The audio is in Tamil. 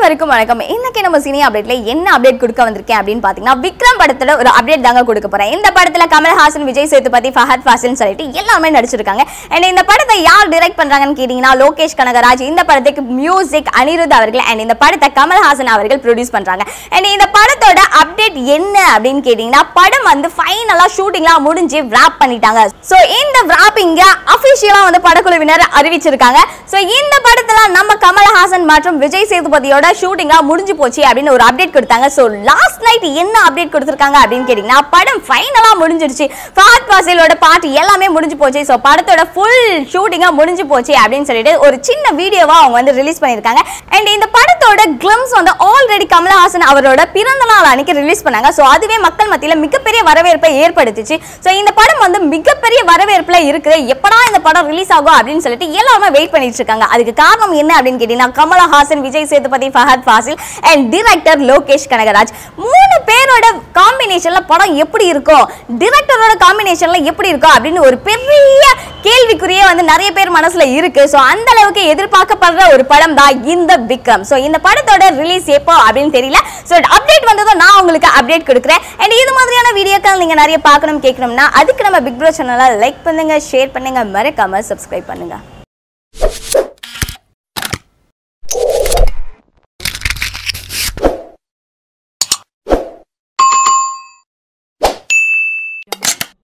அனைவருக்கும் வணக்கம் இன்னைக்கு நம்ம சினி அப்டேட்ல என்ன அப்டேட் கொடுக்க வந்திருக்கேன் அப்படின்னு பாத்தீங்கன்னா விக்ரம் படத்துல ஒரு அப்டேட் தாங்க கொடுக்க போறேன் இந்த படத்துல கமல்ஹாசன் விஜய் சேதுபதி ஃபஹத் ஃபாசில் சொல்லிட்டு எல்லாமே நடிச்சிருக்காங்க அண்ட் இந்த படத்தை யார் டைரக்ட் பண்றாங்கன்னு கேட்டீங்கன்னா லோகேஷ் கனகராஜ் இந்த படத்துக்கு மியூசிக் அனிருத் அவர்கள் அண்ட் இந்த படத்தை கமல்ஹாசன் அவர்கள் ப்ரொடியூஸ் பண்றாங்க அண்ட் இந்த படத்தோட அப்டேட் என்ன அப்படின்னு கேட்டீங்கன்னா படம் வந்து ஃபைனலா ஷூட்டிங்லாம் முடிஞ்சு விராப் பண்ணிட்டாங்க ஸோ இந்த விராப்பிங்க அஃபிஷியலாக வந்து படக்குழுவினர் அறிவிச்சிருக்காங்க ஸோ இந்த படத்தில் நம்ம கமல்ஹாசன் மற்றும் விஜய் சேதுபதியோட ஷூட்டிங்கா முடிஞ்சு போச்சு அப்படின்னு ஒரு அப்டேட் கொடுத்தாங்க ஸோ லாஸ்ட் நைட் என்ன அப்டேட் கொடுத்துருக்காங்க அப்படின்னு கேட்டீங்கன்னா படம் ஃபைனலா முடிஞ்சிருச்சு ஃபஹத் ஃபாசிலோட பாட்டு எல்லாமே முடிஞ்சு போச்சு ஸோ படத்தோட ஃபுல் ஷூட்டிங்கா முடிஞ்சு போச்சு அப்படின்னு சொல்லிட்டு ஒரு சின்ன வீடியோவா அவங்க வந்து ரிலீஸ் பண்ணியிருக்காங்க அண்ட் இந்த படத்தோட கிளிம்ஸ் வந்து ஆல்ரெடி கமல்ஹாசன் அவரோட பிற பிறந்த அன்னைக்கு ரிலீஸ் பண்ணாங்க ஸோ அதுவே மக்கள் மத்தியில் மிகப்பெரிய வரவேற்பை ஏற்படுத்திச்சு ஸோ இந்த படம் வந்து மிகப்பெரிய வரவேற்பில் இருக்குது எப்படா இந்த படம் ரிலீஸ் ஆகும் அப்படின்னு சொல்லிட்டு எல்லாருமே வெயிட் பண்ணிட்டு இருக்காங்க அதுக்கு காரணம் என்ன அப்படின்னு கேட்டீங்கன்னா கமலஹாசன் விஜய் சேதுபதி ஃபஹத் ஃபாசில் அண்ட் டிரெக்டர் லோகேஷ் கனகராஜ் மூணு பேரோட காம்பினேஷன்ல படம் எப்படி இருக்கும் டிரெக்டரோட காம்பினேஷனில் எப்படி இருக்கும் அப்படின்னு ஒரு பெரிய கேள்விக்குரிய வந்து நிறைய பேர் மனசுல இருக்கு ஸோ அந்த அளவுக்கு எதிர்பார்க்கப்படுற ஒரு படம் தான் இந்த விக்ரம் ஸோ இந்த படத்தோட ரிலீஸ் எப்போ அப்படின்னு தெரியல ஸோ அப்டேட் வந்ததும் நான் உங்களுக்கு அப்டேட் கொடுக்குறேன் அண்ட் இது மாதிரியான வீடியோக்கள் நீங்கள் நிறைய பார்க்கணும் கேட்கணும்னா அதுக்கு நம்ம பிக் ப்ரோ சேனலை லைக் பண்ணுங்க ஷேர் பண்ணுங்க மறக்காம சப்ஸ்கிரைப் பண்ணுங்க